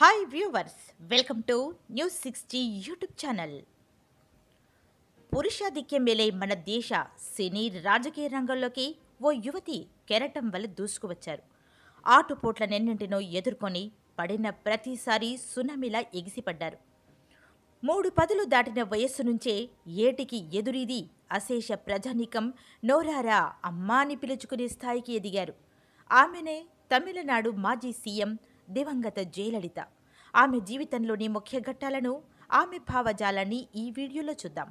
hi viewers welcome to news sixty YouTube channel పురుషాధిక్యం మేలే మన దేశ సినీ రాజకీయ రంగంలోకి ఓ యువతి కెరటం వల్ల దూసుకువచ్చారు ఆటుపోట్లనెన్నింటినో ఎదుర్కొని పడిన ప్రతిసారి సునామీలా ఎగిసిపడ్డారు మూడు పదులు దాటిన వయస్సు నుంచే ఏటికి ఎదురీది అశేష ప్రజానీకం నోరారా అమ్మాని పిలుచుకునే స్థాయికి ఎదిగారు ఆమెనే తమిళనాడు మాజీ సీఎం దివంగత జయలలిత ఆమె జీవితంలోని ముఖ్య ఘట్టాలను ఆమె భావజాలాన్ని ఈ వీడియోలో చూద్దాం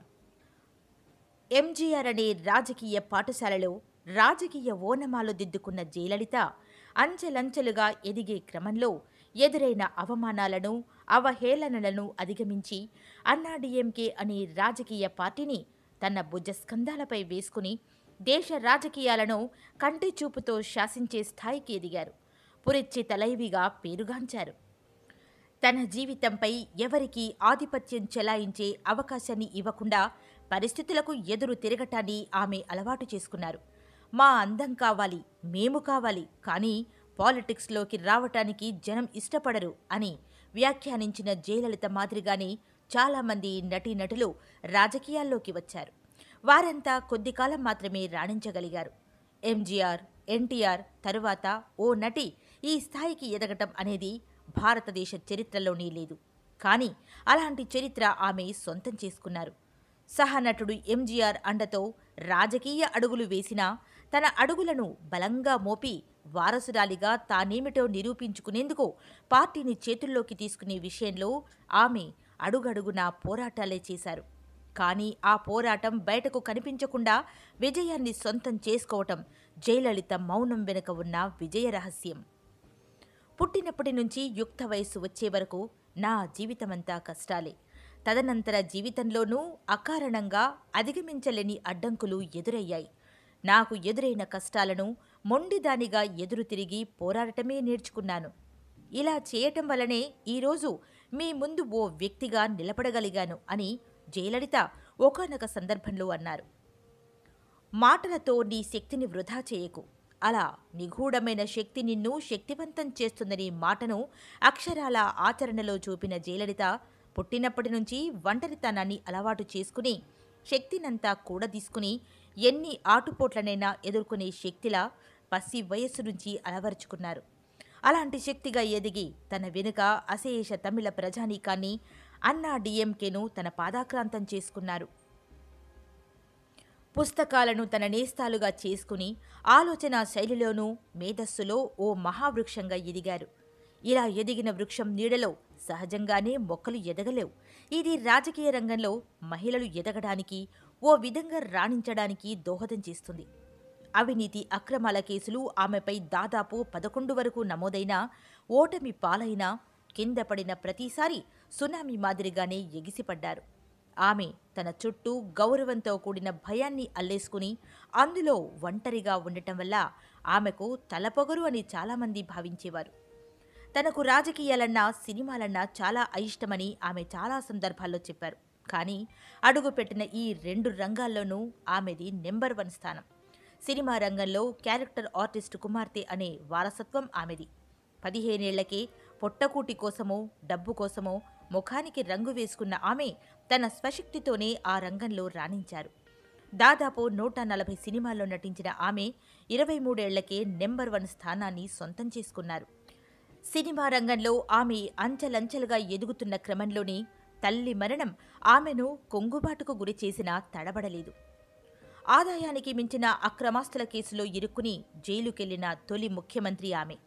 ఎంజీఆర్ అనే రాజకీయ పాఠశాలలో రాజకీయ ఓనమాలు దిద్దుకున్న జయలలిత అంచెలంచెలుగా ఎదిగే క్రమంలో ఎదురైన అవమానాలను అవహేళనలను అధిగమించి అన్నాడీఎంకే అనే రాజకీయ పార్టీని తన భుజస్కంధాలపై వేసుకుని దేశ రాజకీయాలను కంటి చూపుతో శాసించే స్థాయికి ఎదిగారు పురెచ్చి తలైవిగా పేరుగాంచారు తన జీవితంపై ఎవరికీ ఆధిపత్యం చెలాయించే అవకాశాన్ని ఇవ్వకుండా పరిస్థితులకు ఎదురు తిరగటాన్ని ఆమె అలవాటు చేసుకున్నారు మా అందం కావాలి మేము కావాలి కానీ పాలిటిక్స్లోకి రావటానికి జనం ఇష్టపడరు అని వ్యాఖ్యానించిన జయలలిత మాదిరిగానే చాలామంది నటీనటులు రాజకీయాల్లోకి వచ్చారు వారంతా కొద్ది కాలం మాత్రమే రాణించగలిగారు ఎంజీఆర్ ఎన్టీఆర్ తరువాత ఓ నటి ఈ స్థాయికి ఎదగటం అనేది భారతదేశ చరిత్రలోనే లేదు కానీ అలాంటి చరిత్ర ఆమె సొంతం చేసుకున్నారు సహనటుడు ఎంజీఆర్ అండతో రాజకీయ అడుగులు వేసినా తన అడుగులను బలంగా మోపి వారసురాలిగా తానేమిటో నిరూపించుకునేందుకు పార్టీని చేతుల్లోకి తీసుకునే విషయంలో ఆమె అడుగడుగునా పోరాటాలే చేశారు కానీ ఆ పోరాటం బయటకు కనిపించకుండా విజయాన్ని సొంతం చేసుకోవటం జయలలిత మౌనం వెనుక ఉన్న విజయ రహస్యం పుట్టినప్పటి నుంచి యుక్త వయస్సు వచ్చే వరకు నా జీవితమంతా కష్టాలే తదనంతర జీవితంలోనూ అకారణంగా అధిగమించలేని అడ్డంకులు ఎదురయ్యాయి నాకు ఎదురైన కష్టాలను మొండిదానిగా ఎదురు తిరిగి పోరాడటమే నేర్చుకున్నాను ఇలా చేయటం వలనే ఈరోజు మీ ముందు ఓ వ్యక్తిగా నిలబడగలిగాను అని జయలలిత ఒకనొక సందర్భంలో అన్నారు మాటలతో నీ శక్తిని వృధా చేయకు అలా నిగూఢమైన శక్తి నిన్ను శక్తివంతం చేస్తుందనే మాటను అక్షరాల ఆచరణలో చూపిన జయలలిత పుట్టినప్పటి నుంచి ఒంటరితనాన్ని అలవాటు చేసుకుని శక్తినంతా కూడా తీసుకుని ఎన్ని ఆటుపోట్లనైనా ఎదుర్కొనే శక్తిలా పసి వయస్సు నుంచి అలవరుచుకున్నారు అలాంటి శక్తిగా ఎదిగి తన వెనుక అశేష తమిళ ప్రజానీకాన్ని అన్నా డిఎంకేను తన పాదాక్రాంతం చేసుకున్నారు పుస్తకాలను తన నేస్తాలుగా చేసుకుని ఆలోచన శైలిలోనూ మేధస్సులో ఓ మహావృక్షంగా ఎదిగారు ఇలా ఎదిగిన వృక్షం నీడలో సహజంగానే మొక్కలు ఎదగలేవు ఇది రాజకీయ రంగంలో మహిళలు ఎదగడానికి ఓ విధంగా రాణించడానికి దోహదం చేస్తుంది అవినీతి అక్రమాల కేసులు ఆమెపై దాదాపు పదకొండు వరకు నమోదైన ఓటమి పాలైన కింద పడిన ప్రతిసారి సునామీ మాదిరిగానే ఎగిసిపడ్డారు ఆమె తన చుట్టూ గౌరవంతో కూడిన భయాన్ని అల్లేసుకుని అందులో ఒంటరిగా ఉండటం వల్ల ఆమెకు తలపొగరు అని చాలామంది భావించేవారు తనకు రాజకీయాలన్నా సినిమాలన్నా చాలా అయిష్టమని ఆమె చాలా సందర్భాల్లో చెప్పారు కానీ అడుగుపెట్టిన ఈ రెండు రంగాల్లోనూ ఆమెది నెంబర్ వన్ స్థానం సినిమా రంగంలో క్యారెక్టర్ ఆర్టిస్ట్ కుమార్తె అనే వారసత్వం ఆమెది పదిహేనేళ్లకే పొట్టకూటి కోసమో డబ్బు కోసమో ముఖానికి రంగు వేసుకున్న ఆమె తన స్వశక్తితోనే ఆ రంగంలో రాణించారు దాదాపు నూట నలభై సినిమాల్లో నటించిన ఆమె ఇరవై మూడేళ్లకే నెంబర్ వన్ స్థానాన్ని సొంతం చేసుకున్నారు సినిమా రంగంలో ఆమె అంచెలంచెలుగా ఎదుగుతున్న క్రమంలోనే తల్లి మరణం ఆమెను కొంగుబాటుకు గురి చేసినా తడబడలేదు ఆదాయానికి మించిన అక్రమాస్తుల కేసులో ఇరుక్కుని జైలుకెళ్లిన తొలి ముఖ్యమంత్రి ఆమె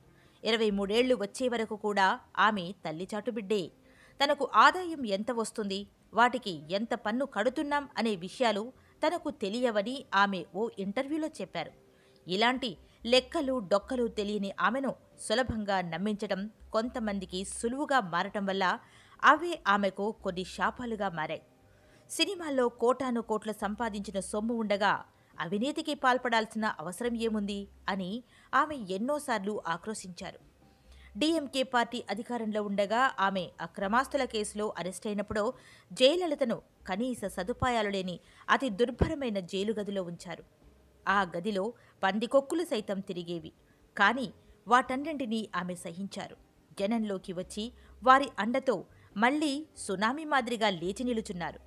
ఇరవై మూడేళ్లు వచ్చే వరకు కూడా ఆమె తల్లిచాటుబిడ్డే తనకు ఆదాయం ఎంత వస్తుంది వాటికి ఎంత పన్ను కడుతున్నాం అనే విషయాలు తనకు తెలియవని ఆమె ఓ ఇంటర్వ్యూలో చెప్పారు ఇలాంటి లెక్కలు డొక్కలు తెలియని ఆమెను సులభంగా నమ్మించడం కొంతమందికి సులువుగా మారటం వల్ల అవే ఆమెకు కొన్ని శాపాలుగా మారాయి సినిమాల్లో కోటాను కోట్లు సంపాదించిన సొమ్ము ఉండగా అవినీతికి పాల్పడాల్సిన అవసరం ఏముంది అని ఆమె ఎన్నోసార్లు ఆక్రోశించారు డీఎంకే పార్టీ అధికారంలో ఉండగా ఆమె అక్రమాస్తుల కేసులో అరెస్ట్ అయినప్పుడు జయలలితను కనీస సదుపాయాలు లేని అతి దుర్భరమైన జైలు గదిలో ఉంచారు ఆ గదిలో పందికొక్కులు సైతం తిరిగేవి కానీ వాటన్నింటినీ ఆమె సహించారు జనంలోకి వచ్చి వారి అండతో మళ్లీ సునామీ మాదిరిగా లేచి నిలుచున్నారు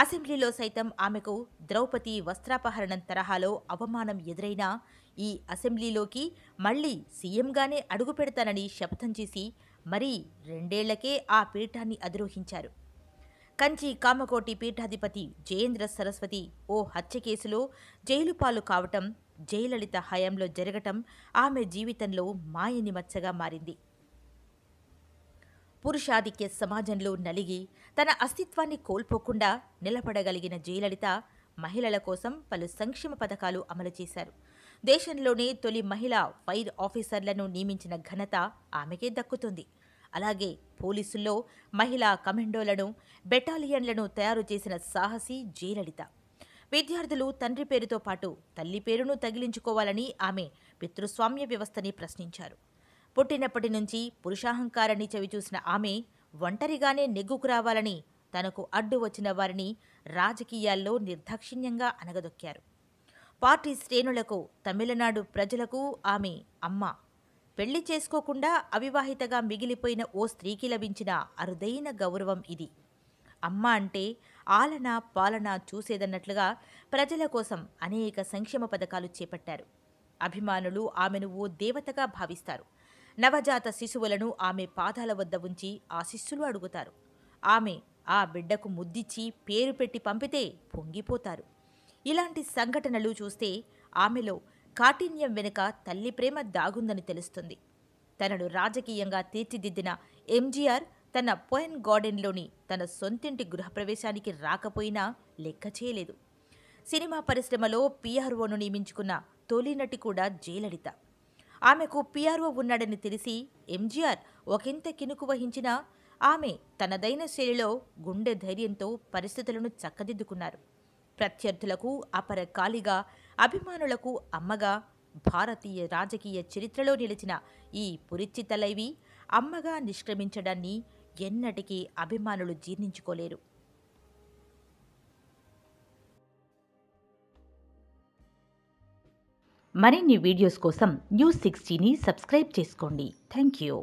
అసెంబ్లీలో సైతం ఆమెకు ద్రౌపది వస్త్రాపహరణం తరహాలో అవమానం ఎదురైనా ఈ అసెంబ్లీలోకి మళ్ళీ సీఎంగానే అడుగు పెడతానని శపథం చేసి మరీ రెండేళ్లకే ఆ పీఠాన్ని అధిరోహించారు కంచి కామకోటి పీఠాధిపతి జయేంద్ర సరస్వతి ఓ హత్య కేసులో జైలు పాలు కావటం జయలలిత హయాంలో జరగటం ఆమె జీవితంలో మాయని మచ్చగా మారింది పురుషాధిక్య సమాజంలో నలిగి తన అస్తిత్వాన్ని కోల్పోకుండా నిలబడగలిగిన జయలలిత మహిళల కోసం పలు సంక్షేమ పథకాలు అమలు చేశారు దేశంలోనే తొలి మహిళా ఫైర్ ఆఫీసర్లను నియమించిన ఘనత ఆమెకే దక్కుతుంది అలాగే పోలీసుల్లో మహిళా కమాండోలను బెటాలియన్లను తయారు చేసిన సాహసి జయలలిత విద్యార్థులు తండ్రి పేరుతో పాటు తల్లి పేరును తగిలించుకోవాలని ఆమె పితృస్వామ్య వ్యవస్థని ప్రశ్నించారు పుట్టినప్పటి నుంచి పురుషాహంకారాన్ని చవిచూసిన ఆమె ఒంటరిగానే నెగ్గుకు రావాలని తనకు అడ్డు వచ్చిన వారిని రాజకీయాల్లో నిర్దాక్షిణ్యంగా అనగదొక్కారు పార్టీ శ్రేణులకు తమిళనాడు ప్రజలకు ఆమె అమ్మ పెళ్లి చేసుకోకుండా అవివాహితగా మిగిలిపోయిన ఓ స్త్రీకి లభించిన అరుదైన గౌరవం ఇది అమ్మ అంటే ఆలన పాలన చూసేదన్నట్లుగా ప్రజల కోసం అనేక సంక్షేమ పథకాలు చేపట్టారు అభిమానులు ఆమెను ఓ దేవతగా భావిస్తారు నవజాత శిశువులను ఆమె పాదాల వద్ద ఉంచి ఆ శిష్యులు అడుగుతారు ఆమె ఆ బిడ్డకు ముద్దిచ్చి పేరు పెట్టి పంపితే పొంగిపోతారు ఇలాంటి సంఘటనలు చూస్తే ఆమెలో కాఠిన్యం వెనుక తల్లి ప్రేమ దాగుందని తెలుస్తుంది తనను రాజకీయంగా తీర్చిదిద్దిన ఎంజీఆర్ తన పొయన్ గార్డెన్లోని తన సొంతింటి గృహప్రవేశానికి రాకపోయినా లెక్క చేయలేదు సినిమా పరిశ్రమలో పిఆర్ఓను నియమించుకున్న తొలినటి కూడా జయలలిత ఆమెకు పీఆర్ఓ ఉన్నాడని తెలిసి ఎంజీఆర్ ఒకంత కినుకు వహించినా ఆమె తనదైన శైలిలో గుండె ధైర్యంతో పరిస్థితులను చక్కదిద్దుకున్నారు ప్రత్యర్థులకు అపర కాలిగా అభిమానులకు అమ్మగా భారతీయ రాజకీయ చరిత్రలో నిలిచిన ఈ పురిచితలైవి అమ్మగా నిష్క్రమించడాన్ని ఎన్నటికీ అభిమానులు జీర్ణించుకోలేరు మరిన్ని వీడియోస్ కోసం న్యూస్ సిక్స్టీని సబ్స్క్రైబ్ చేసుకోండి థ్యాంక్ యూ